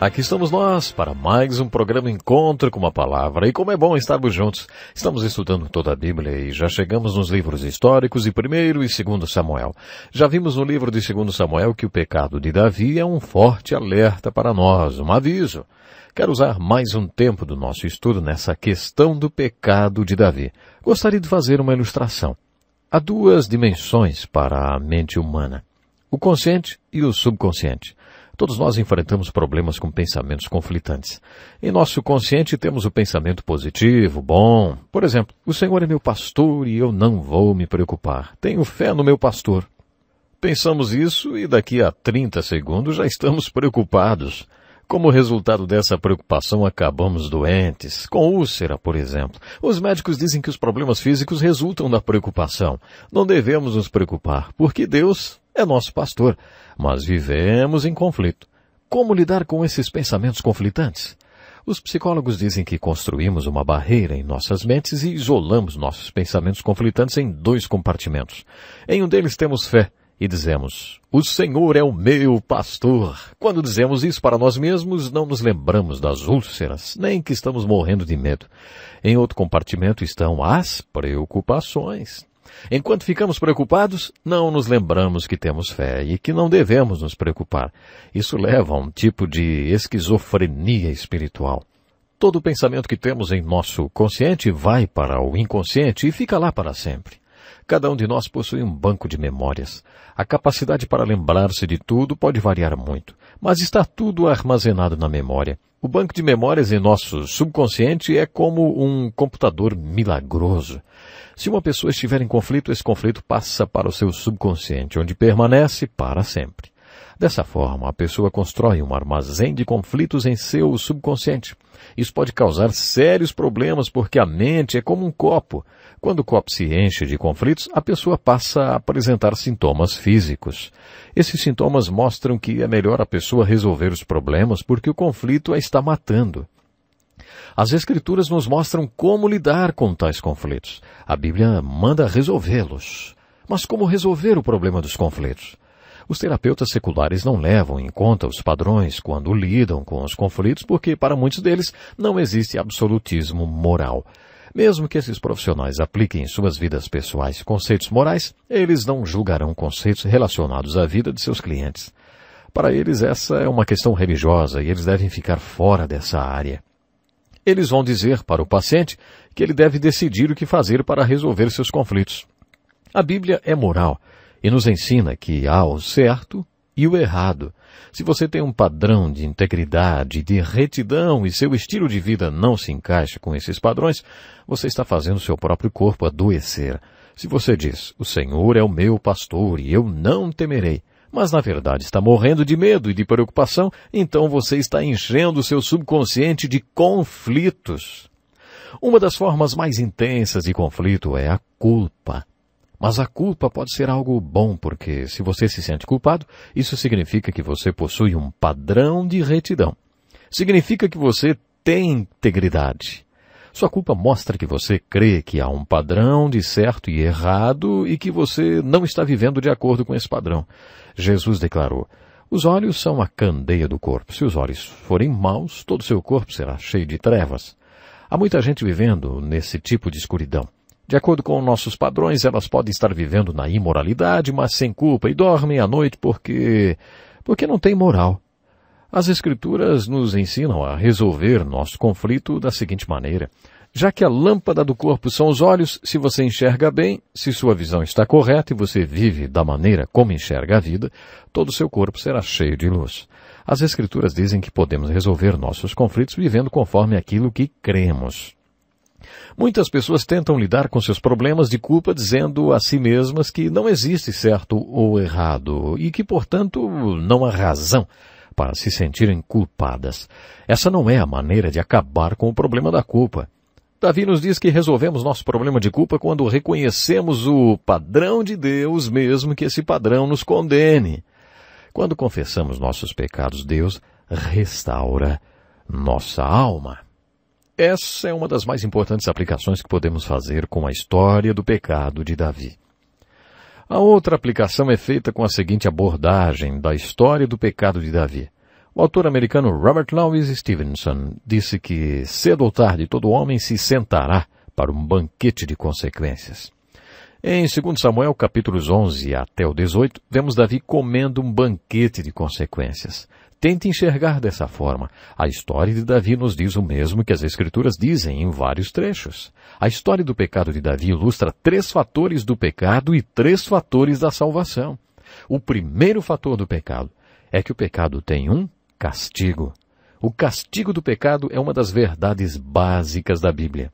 Aqui estamos nós para mais um programa Encontro com uma Palavra. E como é bom estarmos juntos. Estamos estudando toda a Bíblia e já chegamos nos livros históricos de 1 e 2 Samuel. Já vimos no livro de 2 Samuel que o pecado de Davi é um forte alerta para nós, um aviso. Quero usar mais um tempo do nosso estudo nessa questão do pecado de Davi. Gostaria de fazer uma ilustração. Há duas dimensões para a mente humana: o consciente e o subconsciente. Todos nós enfrentamos problemas com pensamentos conflitantes. Em nosso consciente temos o pensamento positivo, bom. Por exemplo, o Senhor é meu pastor e eu não vou me preocupar. Tenho fé no meu pastor. Pensamos isso e daqui a 30 segundos já estamos preocupados. Como resultado dessa preocupação, acabamos doentes, com úlcera, por exemplo. Os médicos dizem que os problemas físicos resultam da preocupação. Não devemos nos preocupar, porque Deus é nosso pastor. Mas vivemos em conflito. Como lidar com esses pensamentos conflitantes? Os psicólogos dizem que construímos uma barreira em nossas mentes e isolamos nossos pensamentos conflitantes em dois compartimentos. Em um deles temos fé e dizemos, o Senhor é o meu pastor. Quando dizemos isso para nós mesmos, não nos lembramos das úlceras, nem que estamos morrendo de medo. Em outro compartimento estão as preocupações. Enquanto ficamos preocupados, não nos lembramos que temos fé e que não devemos nos preocupar. Isso leva a um tipo de esquizofrenia espiritual. Todo pensamento que temos em nosso consciente vai para o inconsciente e fica lá para sempre. Cada um de nós possui um banco de memórias. A capacidade para lembrar-se de tudo pode variar muito, mas está tudo armazenado na memória. O banco de memórias em nosso subconsciente é como um computador milagroso. Se uma pessoa estiver em conflito, esse conflito passa para o seu subconsciente, onde permanece para sempre. Dessa forma, a pessoa constrói um armazém de conflitos em seu subconsciente. Isso pode causar sérios problemas porque a mente é como um copo. Quando o copo se enche de conflitos, a pessoa passa a apresentar sintomas físicos. Esses sintomas mostram que é melhor a pessoa resolver os problemas porque o conflito a está matando. As Escrituras nos mostram como lidar com tais conflitos. A Bíblia manda resolvê-los. Mas como resolver o problema dos conflitos? Os terapeutas seculares não levam em conta os padrões quando lidam com os conflitos, porque para muitos deles não existe absolutismo moral. Mesmo que esses profissionais apliquem em suas vidas pessoais conceitos morais, eles não julgarão conceitos relacionados à vida de seus clientes. Para eles, essa é uma questão religiosa e eles devem ficar fora dessa área. Eles vão dizer para o paciente que ele deve decidir o que fazer para resolver seus conflitos. A Bíblia é moral e nos ensina que há o certo e o errado. Se você tem um padrão de integridade, de retidão e seu estilo de vida não se encaixa com esses padrões, você está fazendo seu próprio corpo adoecer. Se você diz, o Senhor é o meu pastor e eu não temerei, mas na verdade está morrendo de medo e de preocupação, então você está enchendo o seu subconsciente de conflitos. Uma das formas mais intensas de conflito é a culpa. Mas a culpa pode ser algo bom, porque se você se sente culpado, isso significa que você possui um padrão de retidão. Significa que você tem integridade. Sua culpa mostra que você crê que há um padrão de certo e errado e que você não está vivendo de acordo com esse padrão. Jesus declarou, os olhos são a candeia do corpo. Se os olhos forem maus, todo o seu corpo será cheio de trevas. Há muita gente vivendo nesse tipo de escuridão. De acordo com nossos padrões, elas podem estar vivendo na imoralidade, mas sem culpa, e dormem à noite porque... porque não tem moral. As Escrituras nos ensinam a resolver nosso conflito da seguinte maneira. Já que a lâmpada do corpo são os olhos, se você enxerga bem, se sua visão está correta e você vive da maneira como enxerga a vida, todo o seu corpo será cheio de luz. As Escrituras dizem que podemos resolver nossos conflitos vivendo conforme aquilo que cremos. Muitas pessoas tentam lidar com seus problemas de culpa dizendo a si mesmas que não existe certo ou errado e que, portanto, não há razão para se sentirem culpadas. Essa não é a maneira de acabar com o problema da culpa. Davi nos diz que resolvemos nosso problema de culpa quando reconhecemos o padrão de Deus, mesmo que esse padrão nos condene. Quando confessamos nossos pecados, Deus restaura nossa alma. Essa é uma das mais importantes aplicações que podemos fazer com a história do pecado de Davi. A outra aplicação é feita com a seguinte abordagem da história do pecado de Davi. O autor americano Robert Louis Stevenson disse que cedo ou tarde todo homem se sentará para um banquete de consequências. Em 2 Samuel capítulos 11 até o 18, vemos Davi comendo um banquete de consequências. Tente enxergar dessa forma. A história de Davi nos diz o mesmo que as Escrituras dizem em vários trechos. A história do pecado de Davi ilustra três fatores do pecado e três fatores da salvação. O primeiro fator do pecado é que o pecado tem um castigo. O castigo do pecado é uma das verdades básicas da Bíblia.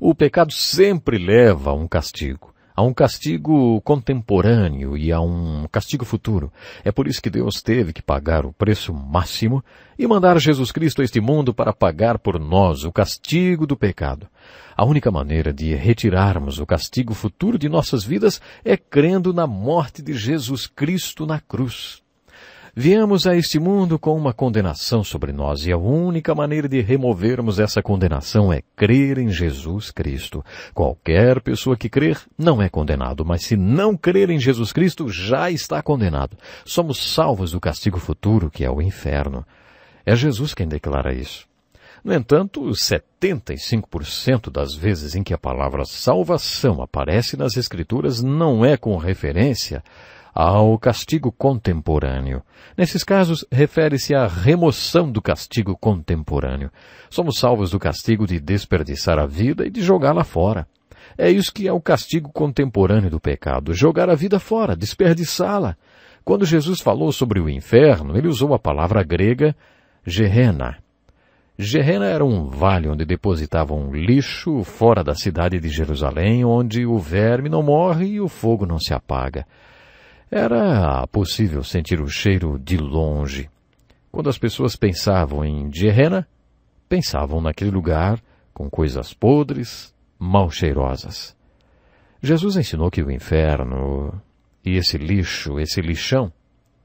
O pecado sempre leva a um castigo. Há um castigo contemporâneo e há um castigo futuro. É por isso que Deus teve que pagar o preço máximo e mandar Jesus Cristo a este mundo para pagar por nós o castigo do pecado. A única maneira de retirarmos o castigo futuro de nossas vidas é crendo na morte de Jesus Cristo na cruz. Viemos a este mundo com uma condenação sobre nós e a única maneira de removermos essa condenação é crer em Jesus Cristo. Qualquer pessoa que crer não é condenado, mas se não crer em Jesus Cristo já está condenado. Somos salvos do castigo futuro que é o inferno. É Jesus quem declara isso. No entanto, 75% das vezes em que a palavra salvação aparece nas Escrituras não é com referência ao castigo contemporâneo. Nesses casos, refere-se à remoção do castigo contemporâneo. Somos salvos do castigo de desperdiçar a vida e de jogá-la fora. É isso que é o castigo contemporâneo do pecado, jogar a vida fora, desperdiçá-la. Quando Jesus falou sobre o inferno, ele usou a palavra grega gerena. Gerena era um vale onde depositavam lixo fora da cidade de Jerusalém, onde o verme não morre e o fogo não se apaga. Era possível sentir o cheiro de longe. Quando as pessoas pensavam em Gehenna, pensavam naquele lugar com coisas podres, mal cheirosas. Jesus ensinou que o inferno e esse lixo, esse lixão,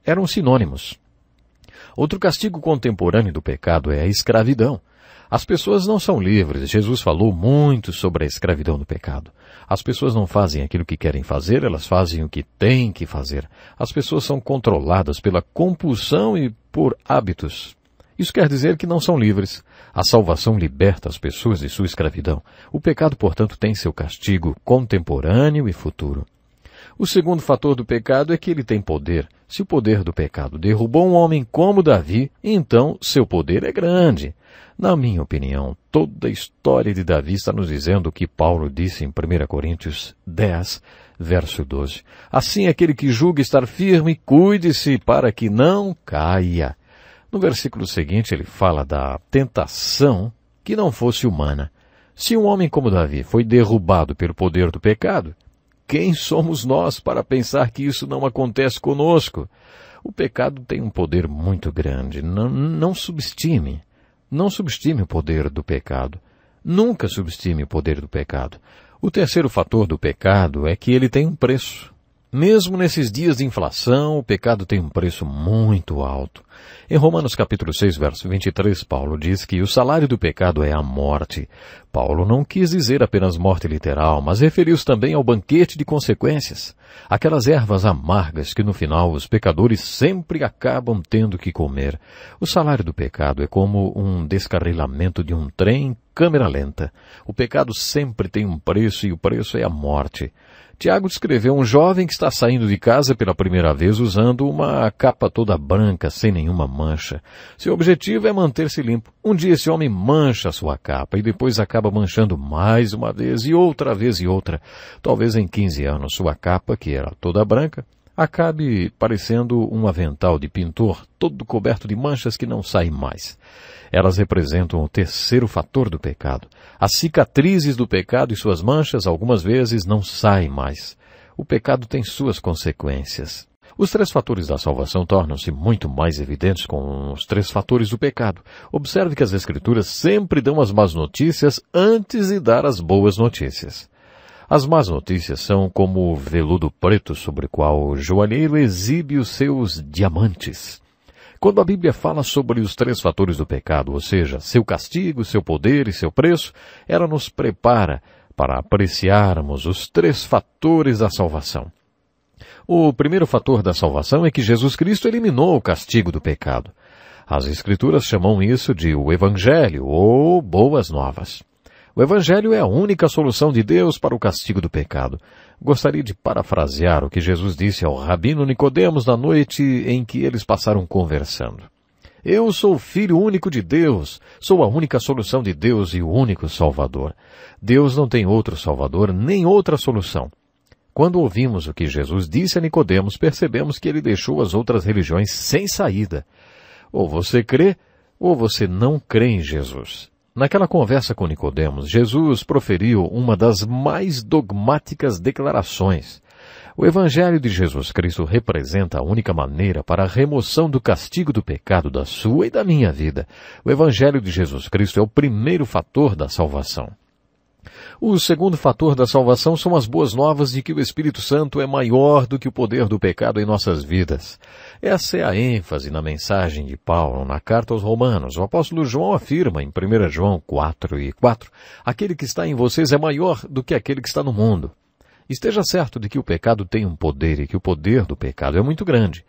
eram sinônimos. Outro castigo contemporâneo do pecado é a escravidão. As pessoas não são livres. Jesus falou muito sobre a escravidão do pecado. As pessoas não fazem aquilo que querem fazer, elas fazem o que têm que fazer. As pessoas são controladas pela compulsão e por hábitos. Isso quer dizer que não são livres. A salvação liberta as pessoas de sua escravidão. O pecado, portanto, tem seu castigo contemporâneo e futuro. O segundo fator do pecado é que ele tem poder. Se o poder do pecado derrubou um homem como Davi, então seu poder é grande. Na minha opinião, toda a história de Davi está nos dizendo o que Paulo disse em 1 Coríntios 10, verso 12. Assim aquele que julga estar firme, cuide-se para que não caia. No versículo seguinte ele fala da tentação que não fosse humana. Se um homem como Davi foi derrubado pelo poder do pecado, quem somos nós para pensar que isso não acontece conosco? O pecado tem um poder muito grande. Não, não subestime. Não subestime o poder do pecado. Nunca subestime o poder do pecado. O terceiro fator do pecado é que ele tem um preço. Mesmo nesses dias de inflação, o pecado tem um preço muito alto. Em Romanos capítulo 6, verso 23, Paulo diz que o salário do pecado é a morte. Paulo não quis dizer apenas morte literal, mas referiu-se também ao banquete de consequências, aquelas ervas amargas que no final os pecadores sempre acabam tendo que comer. O salário do pecado é como um descarrilamento de um trem câmera lenta. O pecado sempre tem um preço e o preço é a morte. Tiago descreveu um jovem que está saindo de casa pela primeira vez usando uma capa toda branca, sem nenhuma mancha. Seu objetivo é manter-se limpo. Um dia esse homem mancha sua capa e depois acaba manchando mais uma vez e outra vez e outra. Talvez em 15 anos sua capa, que era toda branca, acabe parecendo um avental de pintor, todo coberto de manchas que não saem mais. Elas representam o terceiro fator do pecado. As cicatrizes do pecado e suas manchas, algumas vezes, não saem mais. O pecado tem suas consequências. Os três fatores da salvação tornam-se muito mais evidentes com os três fatores do pecado. Observe que as Escrituras sempre dão as más notícias antes de dar as boas notícias. As más notícias são como o veludo preto sobre o qual o joalheiro exibe os seus diamantes. Quando a Bíblia fala sobre os três fatores do pecado, ou seja, seu castigo, seu poder e seu preço, ela nos prepara para apreciarmos os três fatores da salvação. O primeiro fator da salvação é que Jesus Cristo eliminou o castigo do pecado. As Escrituras chamam isso de o Evangelho ou Boas Novas. O Evangelho é a única solução de Deus para o castigo do pecado. Gostaria de parafrasear o que Jesus disse ao rabino Nicodemos na noite em que eles passaram conversando. Eu sou filho único de Deus, sou a única solução de Deus e o único Salvador. Deus não tem outro Salvador nem outra solução. Quando ouvimos o que Jesus disse a Nicodemos, percebemos que ele deixou as outras religiões sem saída. Ou você crê, ou você não crê em Jesus. Naquela conversa com Nicodemos, Jesus proferiu uma das mais dogmáticas declarações. O Evangelho de Jesus Cristo representa a única maneira para a remoção do castigo do pecado da sua e da minha vida. O Evangelho de Jesus Cristo é o primeiro fator da salvação. O segundo fator da salvação são as boas novas de que o Espírito Santo é maior do que o poder do pecado em nossas vidas. Essa é a ênfase na mensagem de Paulo na carta aos Romanos. O apóstolo João afirma em 1 João 4 e 4: Aquele que está em vocês é maior do que aquele que está no mundo. Esteja certo de que o pecado tem um poder e que o poder do pecado é muito grande.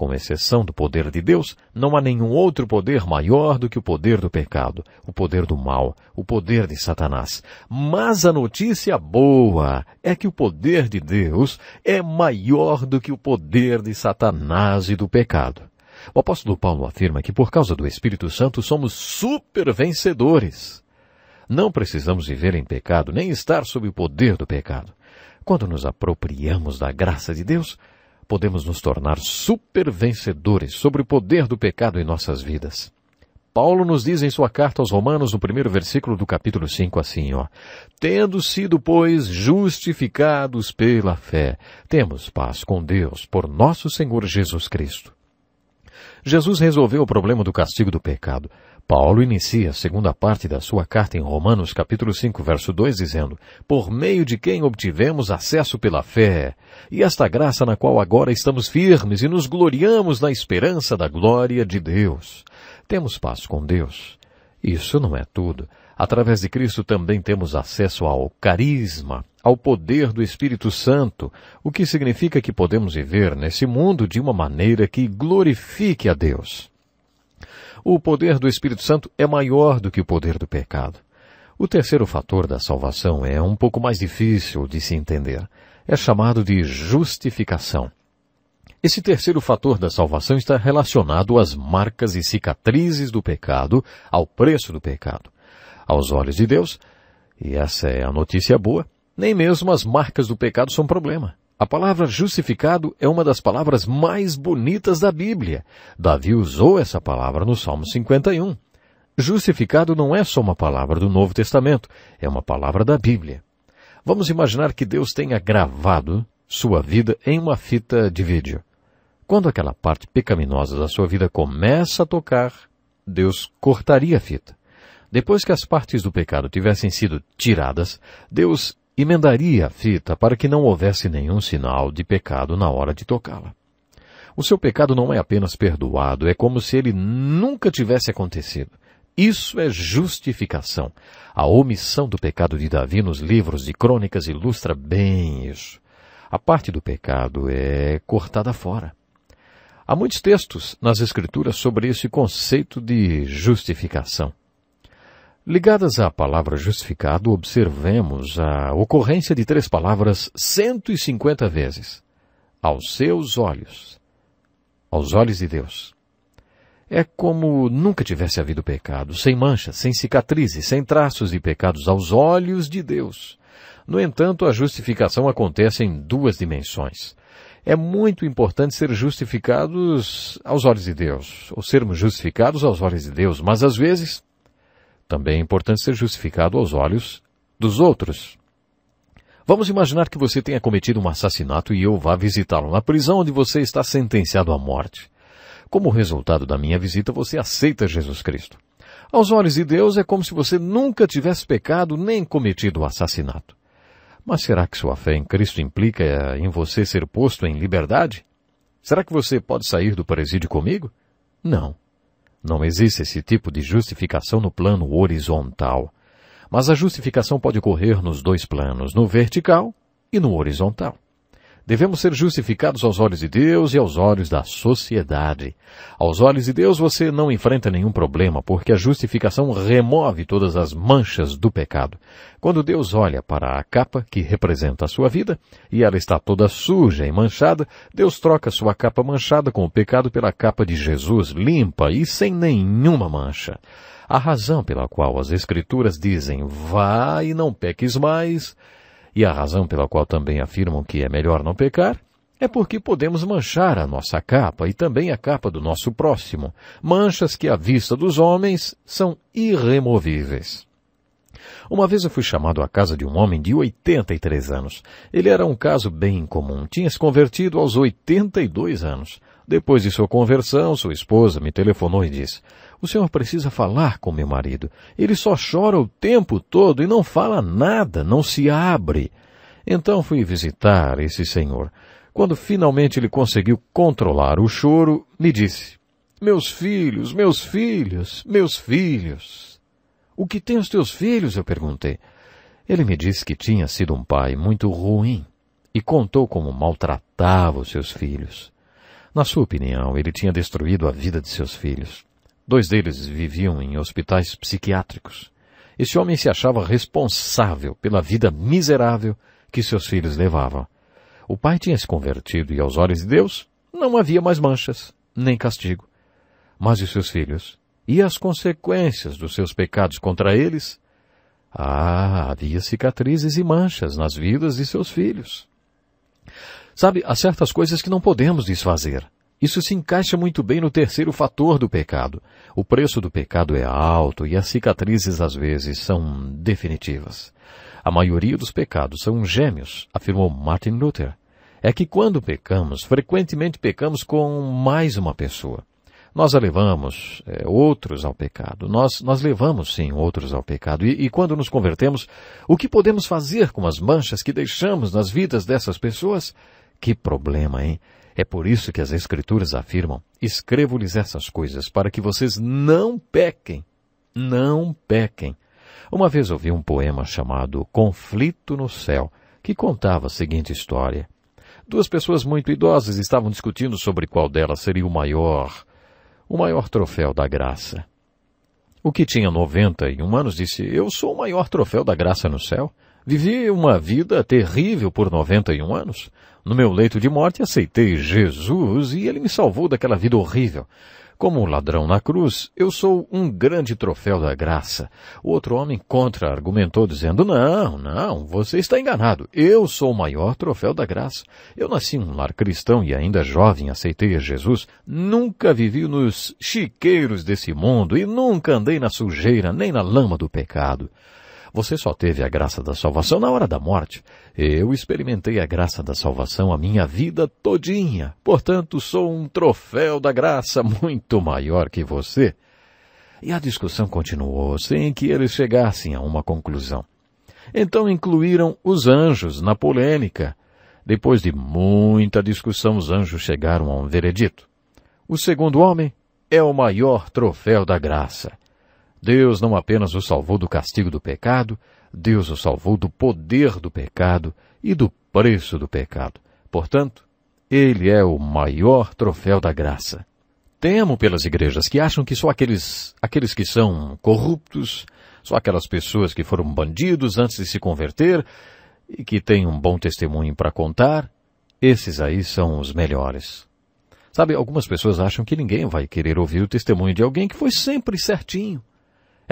Com exceção do poder de Deus, não há nenhum outro poder maior do que o poder do pecado, o poder do mal, o poder de Satanás. Mas a notícia boa é que o poder de Deus é maior do que o poder de Satanás e do pecado. O apóstolo Paulo afirma que por causa do Espírito Santo somos super vencedores. Não precisamos viver em pecado, nem estar sob o poder do pecado. Quando nos apropriamos da graça de Deus, podemos nos tornar supervencedores sobre o poder do pecado em nossas vidas. Paulo nos diz em sua carta aos Romanos, no primeiro versículo do capítulo 5, assim, ó. Tendo sido, pois, justificados pela fé, temos paz com Deus por nosso Senhor Jesus Cristo. Jesus resolveu o problema do castigo do pecado, Paulo inicia a segunda parte da sua carta em Romanos capítulo 5, verso 2, dizendo, Por meio de quem obtivemos acesso pela fé, e esta graça na qual agora estamos firmes e nos gloriamos na esperança da glória de Deus. Temos paz com Deus. Isso não é tudo. Através de Cristo também temos acesso ao carisma, ao poder do Espírito Santo, o que significa que podemos viver nesse mundo de uma maneira que glorifique a Deus. O poder do Espírito Santo é maior do que o poder do pecado. O terceiro fator da salvação é um pouco mais difícil de se entender. É chamado de justificação. Esse terceiro fator da salvação está relacionado às marcas e cicatrizes do pecado, ao preço do pecado. Aos olhos de Deus, e essa é a notícia boa, nem mesmo as marcas do pecado são problema. A palavra justificado é uma das palavras mais bonitas da Bíblia. Davi usou essa palavra no Salmo 51. Justificado não é só uma palavra do Novo Testamento, é uma palavra da Bíblia. Vamos imaginar que Deus tenha gravado sua vida em uma fita de vídeo. Quando aquela parte pecaminosa da sua vida começa a tocar, Deus cortaria a fita. Depois que as partes do pecado tivessem sido tiradas, Deus emendaria a fita para que não houvesse nenhum sinal de pecado na hora de tocá-la. O seu pecado não é apenas perdoado, é como se ele nunca tivesse acontecido. Isso é justificação. A omissão do pecado de Davi nos livros de crônicas ilustra bem isso. A parte do pecado é cortada fora. Há muitos textos nas Escrituras sobre esse conceito de justificação. Ligadas à palavra justificado, observemos a ocorrência de três palavras 150 vezes. Aos seus olhos. Aos olhos de Deus. É como nunca tivesse havido pecado, sem manchas, sem cicatrizes, sem traços de pecados, aos olhos de Deus. No entanto, a justificação acontece em duas dimensões. É muito importante ser justificados aos olhos de Deus, ou sermos justificados aos olhos de Deus, mas às vezes também é importante ser justificado aos olhos dos outros. Vamos imaginar que você tenha cometido um assassinato e eu vá visitá-lo na prisão onde você está sentenciado à morte. Como resultado da minha visita, você aceita Jesus Cristo. Aos olhos de Deus, é como se você nunca tivesse pecado nem cometido o assassinato. Mas será que sua fé em Cristo implica eh, em você ser posto em liberdade? Será que você pode sair do presídio comigo? Não. Não existe esse tipo de justificação no plano horizontal. Mas a justificação pode ocorrer nos dois planos, no vertical e no horizontal. Devemos ser justificados aos olhos de Deus e aos olhos da sociedade. Aos olhos de Deus você não enfrenta nenhum problema, porque a justificação remove todas as manchas do pecado. Quando Deus olha para a capa que representa a sua vida, e ela está toda suja e manchada, Deus troca sua capa manchada com o pecado pela capa de Jesus, limpa e sem nenhuma mancha. A razão pela qual as Escrituras dizem, vá e não peques mais, e a razão pela qual também afirmam que é melhor não pecar, é porque podemos manchar a nossa capa e também a capa do nosso próximo, manchas que à vista dos homens são irremovíveis. Uma vez eu fui chamado à casa de um homem de 83 anos. Ele era um caso bem incomum. Tinha se convertido aos 82 anos. Depois de sua conversão, sua esposa me telefonou e disse: O senhor precisa falar com meu marido. Ele só chora o tempo todo e não fala nada, não se abre. Então fui visitar esse senhor. Quando finalmente ele conseguiu controlar o choro, me disse: Meus filhos, meus filhos, meus filhos. O que tem os teus filhos? Eu perguntei. Ele me disse que tinha sido um pai muito ruim e contou como maltratava os seus filhos. Na sua opinião, ele tinha destruído a vida de seus filhos. Dois deles viviam em hospitais psiquiátricos. Esse homem se achava responsável pela vida miserável que seus filhos levavam. O pai tinha se convertido e, aos olhos de Deus, não havia mais manchas, nem castigo. Mas e seus filhos? E as consequências dos seus pecados contra eles? Ah, havia cicatrizes e manchas nas vidas de seus filhos. Sabe, há certas coisas que não podemos desfazer. Isso se encaixa muito bem no terceiro fator do pecado. O preço do pecado é alto e as cicatrizes às vezes são definitivas. A maioria dos pecados são gêmeos, afirmou Martin Luther. É que quando pecamos, frequentemente pecamos com mais uma pessoa. Nós levamos é, outros ao pecado. Nós, nós levamos, sim, outros ao pecado. E, e quando nos convertemos, o que podemos fazer com as manchas que deixamos nas vidas dessas pessoas? Que problema, hein? É por isso que as Escrituras afirmam: escrevo-lhes essas coisas para que vocês não pequem. Não pequem. Uma vez ouvi um poema chamado Conflito no Céu, que contava a seguinte história. Duas pessoas muito idosas estavam discutindo sobre qual delas seria o maior, o maior troféu da graça. O que tinha noventa e um anos disse, eu sou o maior troféu da graça no céu. Vivi uma vida terrível por noventa e um anos. No meu leito de morte aceitei Jesus e ele me salvou daquela vida horrível. Como um ladrão na cruz, eu sou um grande troféu da graça. O outro homem contra-argumentou dizendo, não, não, você está enganado. Eu sou o maior troféu da graça. Eu nasci em um lar cristão e ainda jovem aceitei a Jesus. Nunca vivi nos chiqueiros desse mundo e nunca andei na sujeira nem na lama do pecado. Você só teve a graça da salvação na hora da morte. Eu experimentei a graça da salvação a minha vida todinha. Portanto, sou um troféu da graça muito maior que você. E a discussão continuou sem que eles chegassem a uma conclusão. Então incluíram os anjos na polêmica. Depois de muita discussão, os anjos chegaram a um veredito. O segundo homem é o maior troféu da graça. Deus não apenas o salvou do castigo do pecado, Deus o salvou do poder do pecado e do preço do pecado. Portanto, ele é o maior troféu da graça. Temo pelas igrejas que acham que só aqueles, aqueles que são corruptos, só aquelas pessoas que foram bandidos antes de se converter e que têm um bom testemunho para contar, esses aí são os melhores. Sabe, algumas pessoas acham que ninguém vai querer ouvir o testemunho de alguém que foi sempre certinho,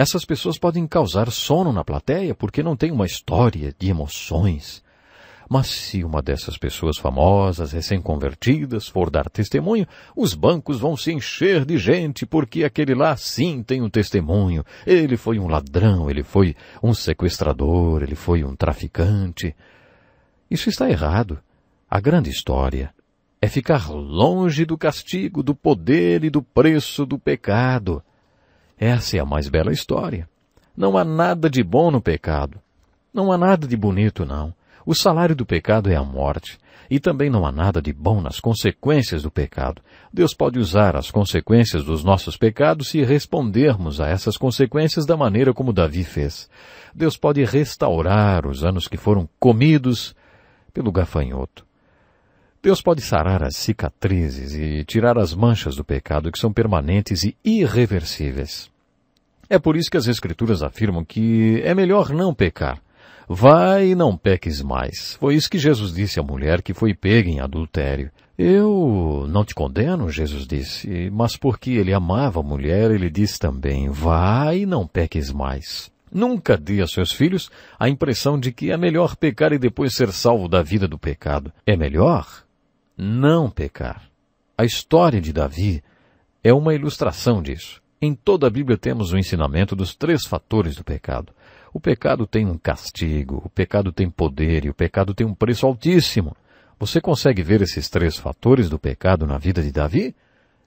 essas pessoas podem causar sono na plateia porque não tem uma história de emoções. Mas se uma dessas pessoas famosas, recém-convertidas, for dar testemunho, os bancos vão se encher de gente, porque aquele lá sim tem um testemunho. Ele foi um ladrão, ele foi um sequestrador, ele foi um traficante. Isso está errado. A grande história é ficar longe do castigo, do poder e do preço do pecado. Essa é a mais bela história. Não há nada de bom no pecado. Não há nada de bonito, não. O salário do pecado é a morte. E também não há nada de bom nas consequências do pecado. Deus pode usar as consequências dos nossos pecados se respondermos a essas consequências da maneira como Davi fez. Deus pode restaurar os anos que foram comidos pelo gafanhoto. Deus pode sarar as cicatrizes e tirar as manchas do pecado que são permanentes e irreversíveis. É por isso que as Escrituras afirmam que é melhor não pecar. Vai e não peques mais. Foi isso que Jesus disse à mulher que foi pega em adultério. Eu não te condeno, Jesus disse, mas porque ele amava a mulher, ele disse também, vai e não peques mais. Nunca dê a seus filhos a impressão de que é melhor pecar e depois ser salvo da vida do pecado. É melhor não pecar. A história de Davi é uma ilustração disso. Em toda a Bíblia temos o ensinamento dos três fatores do pecado. O pecado tem um castigo, o pecado tem poder e o pecado tem um preço altíssimo. Você consegue ver esses três fatores do pecado na vida de Davi?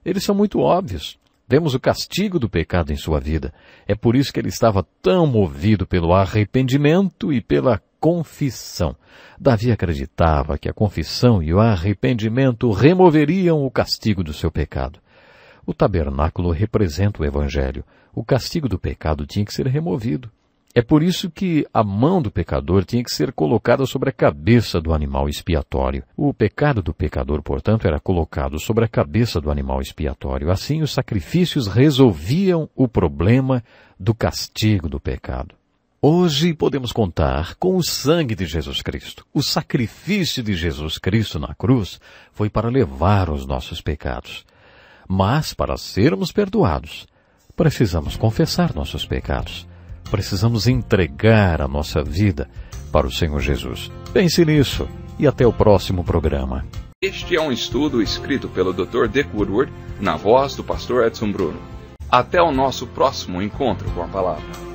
Eles são muito óbvios. Vemos o castigo do pecado em sua vida. É por isso que ele estava tão movido pelo arrependimento e pela confissão. Davi acreditava que a confissão e o arrependimento removeriam o castigo do seu pecado. O tabernáculo representa o Evangelho. O castigo do pecado tinha que ser removido. É por isso que a mão do pecador tinha que ser colocada sobre a cabeça do animal expiatório. O pecado do pecador, portanto, era colocado sobre a cabeça do animal expiatório. Assim, os sacrifícios resolviam o problema do castigo do pecado. Hoje podemos contar com o sangue de Jesus Cristo. O sacrifício de Jesus Cristo na cruz foi para levar os nossos pecados. Mas para sermos perdoados, precisamos confessar nossos pecados. Precisamos entregar a nossa vida para o Senhor Jesus. Pense nisso e até o próximo programa. Este é um estudo escrito pelo Dr. Dick Woodward, na voz do pastor Edson Bruno. Até o nosso próximo encontro com a palavra.